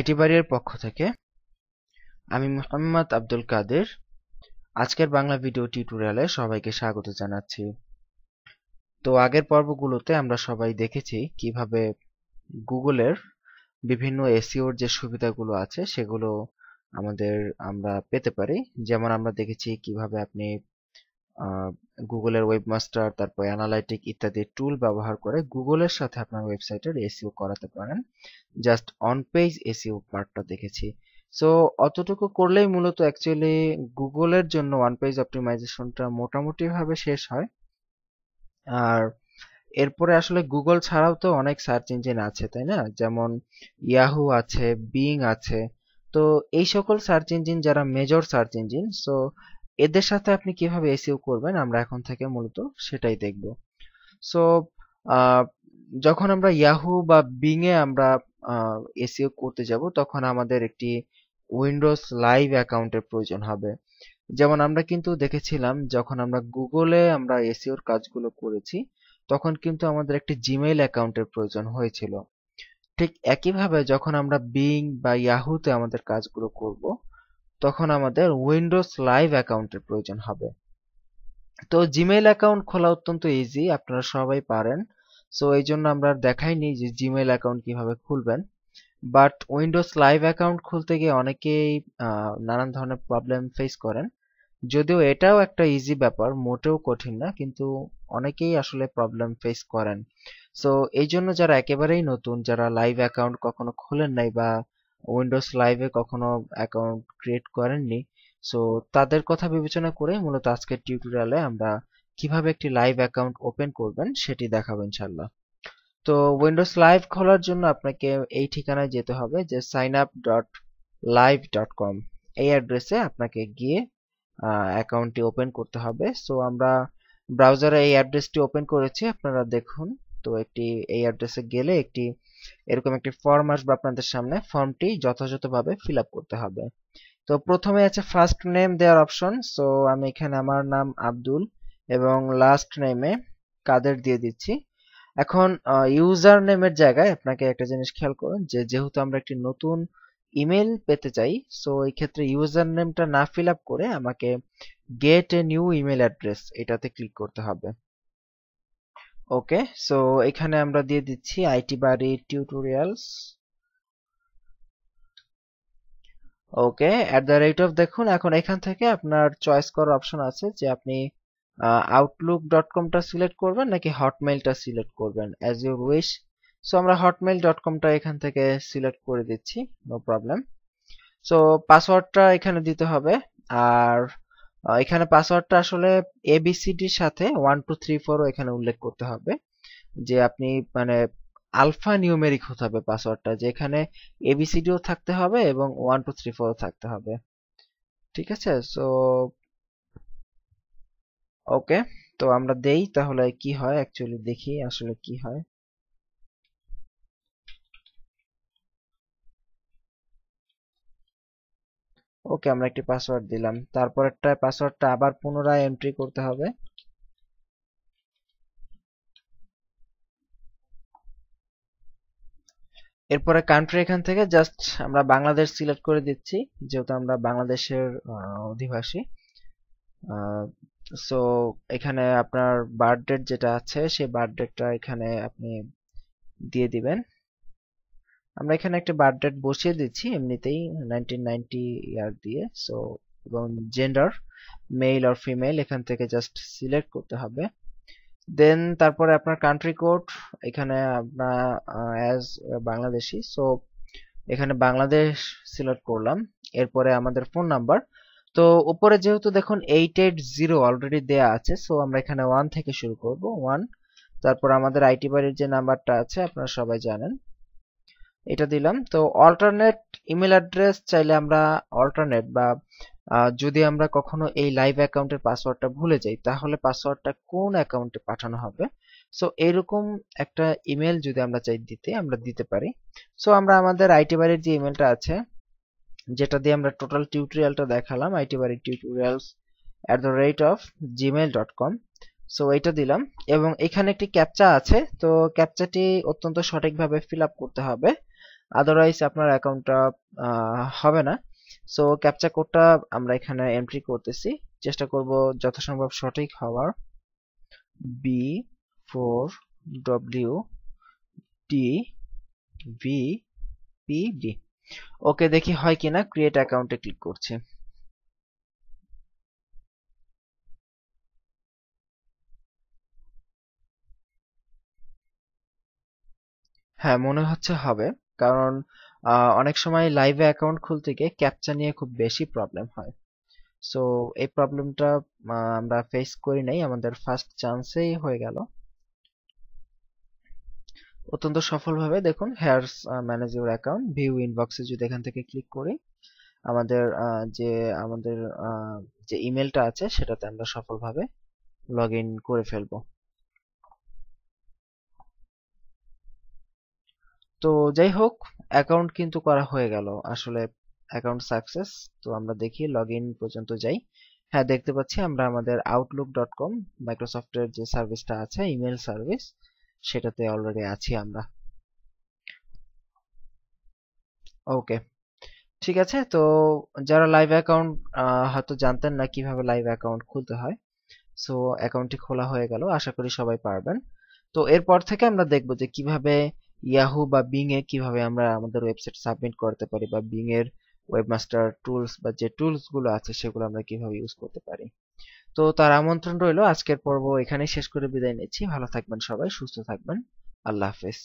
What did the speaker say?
IT বাড়ির পক্ষ থেকে আমি মোহাম্মদ আব্দুল কাদের আজকের বাংলা ভিডিও টিউটোরিয়ালে সবাইকে স্বাগত জানাচ্ছি তো আগের পর্বগুলোতে আমরা সবাই দেখেছি কিভাবে গুগলের বিভিন্ন এসিওর যে সুবিধাগুলো আছে সেগুলো আমাদের আমরা পেতে পারি যেমন আমরা দেখেছি কিভাবে আপনি গুগলের ওয়েবমাস্টার তারপর অ্যানালাইটিক ইত্যাদি টুল ব্যবহার করে গুগলের সাথে আপনার ওয়েবসাইটের এসিও করাতে পারেন জাস্ট অন পেজ এসিও পার্টটা দেখেছি সো অতটুকু করলেই মূলত অ্যাকচুয়ালি গুগলের জন্য ওয়ান পেজ অপটিমাইজেশনটা মোটামুটিভাবে শেষ হয় আর এরপরে আসলে গুগল ছাড়াও তো অনেক সার্চ ইঞ্জিন আছে তাই না যেমন ইয়াহু আছে বিং আছে তো এই সকল সার্চ ইঞ্জিন যারা মেজর সার্চ ইঞ্জিন সো এদের সাথে আপনি কিভাবে এসিও e করবেন আমরা এখন থেকে মূলত সেটাই দেখব সো যখন আমরা ইয়াহু বা বিং এ আমরা এসিও e করতে যাব তখন আমাদের একটি উইন্ডোজ লাইভ অ্যাকাউন্টের প্রয়োজন হবে যেমন আমরা কিন্তু দেখেছিলাম যখন আমরা গুগলে আমরা এসিওর e কাজগুলো করেছি তখন কিন্তু আমাদের একটি জিমেইল অ্যাকাউন্টের প্রয়োজন হয়েছিল ঠিক একইভাবে যখন আমরা বিং বা ইয়াহুতে আমাদের কাজগুলো করব তখন আমাদের উইন্ডোজ লাইভ অ্যাকাউন্টের প্রয়োজন হবে তো জিমেইল অ্যাকাউন্ট খোলা অত্যন্ত ইজি আপনারা সবাই পারেন সো এই জন্য আমরা দেখাইনি যে জিমেইল অ্যাকাউন্ট কিভাবে খুলবেন বাট উইন্ডোজ লাইভ অ্যাকাউন্ট খুলতে গিয়ে অনেকেই নানান ধরনের প্রবলেম ফেস করেন যদিও এটাও একটা ইজি ব্যাপার মোটেও কঠিন না কিন্তু অনেকেই আসলে প্রবলেম ফেস করেন সো এই জন্য যারা একেবারেই নতুন যারা লাইভ অ্যাকাউন্ট কখনো খোলেন নাই বা উইন্ডোজ লাইভে কখনো অ্যাকাউন্ট ক্রিয়েট করেননি সো তাদের কথা বিবেচনা করে মূলত আজকের টিউটোরিয়ালে আমরা কিভাবে একটি লাইভ অ্যাকাউন্ট ওপেন করবেন সেটি দেখাবো ইনশাল্লাহ তো উইন্ডোজ লাইভ খোলার জন্য আপনাকে এই ঠিকানায় যেতে হবে যে sign up dot live dot com এই অ্যাড্রেসে আপনাকে গিয়ে অ্যাকাউন্টটি ওপেন করতে হবে সো আমরা ব্রাউজারে এই অ্যাড্রেসটি ওপেন করেছি আপনারা দেখুন তো একটি এই অ্যাড্রেসে গেলে একটি এরকম একটি ফর্ম আসবে আপনাদের সামনে ফর্মটি যথাযথভাবে ফিল আপ করতে হবে তো প্রথমে আছে ফার্স্ট নেম দেওয়ার অপশন সো আমি এখানে আমার নাম আব্দুল এবং লাস্ট নেমে কাদের দিয়ে দিচ্ছি এখন ইউজার নেমের জায়গায় আপনাকে একটা জিনিস খেয়াল করুন যে যেহেতু আমরা একটি নতুন ইমেল পেতে চাই সো এই ক্ষেত্রে ইউজার নেমটা না ফিল আপ করে আমাকে get a new email address এটাতে ক্লিক করতে হবে ওকে সো এখানে আমরা দিয়ে দিচ্ছি IT Bari tutorials okay at the rate of দেখুন এখন এখান থেকে আপনার চয়েস করার অপশন আছে যে আপনি আউটলুক ডট কমটা সিলেক্ট করবেন নাকি হটমেলটা সিলেক্ট করবেন অ্যাজ ইউ উইশ সো আমরা হটমেল ডট কমটা এখান থেকে সিলেক্ট করে দিচ্ছি নো প্রবলেম সো পাসওয়ার্ডটা এখানে দিতে হবে আর এখানে পাসওয়ার্ডটা আসলে এবিসিডির সাথে ওয়ান টু থ্রি ফোরও এখানে উল্লেখ করতে হবে যে আপনি মানে আলফা নিউমেরিক হতে হবে পাসওয়ার্ডটা যেখানে এবিসিডিও থাকতে হবে এবং ওয়ান টু থ্রি ফোরও থাকতে হবে ঠিক আছে সো ওকে তো আমরা দেই তাহলে কি হয় অ্যাকচুয়ালি দেখি আসলে কি হয় ওকে আমরা একটি পাসওয়ার্ড দিলাম একটা পাসওয়ার্ডটা আবার পুনরায় এন্ট্রি করতে হবে এরপরে কান্ট্রি এখান থেকে জাস্ট আমরা বাংলাদেশ সিলেক্ট করে দিচ্ছি যেহেতু আমরা বাংলাদেশের অধিবাসী সো এখানে আপনার বার্থডেট যেটা আছে সেই বার্থডেটটা এখানে আপনি দিয়ে দিবেন আমরা এখানে একটা বার্থ ডেট বসিয়ে দিচ্ছি এমনিতেই নাইনটিন নাইনটি ইয়ার দিয়ে সো এবং জেন্ডার মেল আর ফিমেল এখান থেকে জাস্ট সিলেক্ট করতে হবে দেন তারপরে আপনার কান্ট্রি কোড এখানে আপনার অ্যাজ বাংলাদেশি সো এখানে বাংলাদেশ সিলেক্ট করলাম এরপরে আমাদের ফোন নাম্বার তো উপরে যেহেতু দেখুন এইট এইট জিরো অলরেডি দেয়া আছে সো আমরা এখানে ওয়ান থেকে শুরু করব ওয়ান তারপর আমাদের আইটি বাড়ির যে নাম্বারটা আছে আপনারা সবাই জানেন এটা দিলাম তো অল্টারনেট ইমেল অ্যাড্রেস চাইলে আমরা অল্টারনেট বা যদি আমরা কখনো এই লাইভ অ্যাকাউন্টের পাসওয়ার্ডটা ভুলে যাই তাহলে পাসওয়ার্ডটা কোন অ্যাকাউন্টে পাঠানো হবে সো এরকম একটা ইমেল যদি আমরা চাই দিতে আমরা দিতে পারি সো আমরা আমাদের আইটি বাড়ির যে ইমেলটা আছে যেটা দিয়ে আমরা টোটাল টিউটোরিয়ালটা দেখালাম আইটি বাড়ির tutorials at the rate of Gmail dot com so এটা দিলাম এবং এখানে একটি ক্যাপচা আছে তো ক্যাপচাটি অত্যন্ত সঠিকভাবে ফিল আপ করতে হবে আদারওয়াইজ আপনার অ্যাকাউন্টটা হবে না সো ক্যাপচা কোডটা আমরা এখানে এন্ট্রি করতেছি চেষ্টা করব যথাসম্ভব সঠিক হওয়ার B four W T V P D okay দেখি হয় কিনা ক্রিয়েট অ্যাকাউন্টে ক্লিক করছি হ্যাঁ মনে হচ্ছে হবে কারণ অনেক সময় লাইভে অ্যাকাউন্ট খুলতে গিয়ে ক্যাপচা নিয়ে খুব বেশি প্রবলেম হয় সো এই প্রবলেমটা আমরা ফেস করি নাই আমাদের ফার্স্ট চান্সেই হয়ে গেল অত্যন্ত সফলভাবে দেখুন here's manage your account view ইনবক্সে যদি এখান থেকে ক্লিক করি আমাদের যে আমাদের যে ইমেলটা আছে সেটাতে আমরা সফলভাবে লগ করে ফেলবো তো যাই হোক অ্যাকাউন্ট কিন্তু করা হয়ে গেল আসলে অ্যাকাউন্ট সাকসেস তো আমরা দেখি লগ পর্যন্ত যাই হ্যাঁ দেখতে পাচ্ছি আমরা আমাদের আউটলুক ডট কম মাইক্রোসফটের যে সার্ভিসটা আছে ইমেল সার্ভিস সেটাতে অলরেডি আছি আমরা ওকে ঠিক আছে তো যারা লাইভ অ্যাকাউন্ট হয়তো জানতেন না কিভাবে লাইভ অ্যাকাউন্ট খুলতে হয় সো অ্যাকাউন্টটি খোলা হয়ে গেল আশা করি সবাই পারবেন তো এরপর থেকে আমরা দেখব যে কিভাবে ইয়াহু বা বিং এ কিভাবে আমরা আমাদের ওয়েবসাইট সাবমিট করতে পারি বা বিং এর ওয়েবমাস্টার টুলস বা যে টুলস গুলো আছে সেগুলো আমরা কিভাবে ইউজ করতে পারি তো তার আমন্ত্রণ রইল আজকের পর্ব এখানে শেষ করে বিদায় নিচ্ছি ভালো থাকবেন সবাই সুস্থ থাকবেন আল্লাহ হাফেজ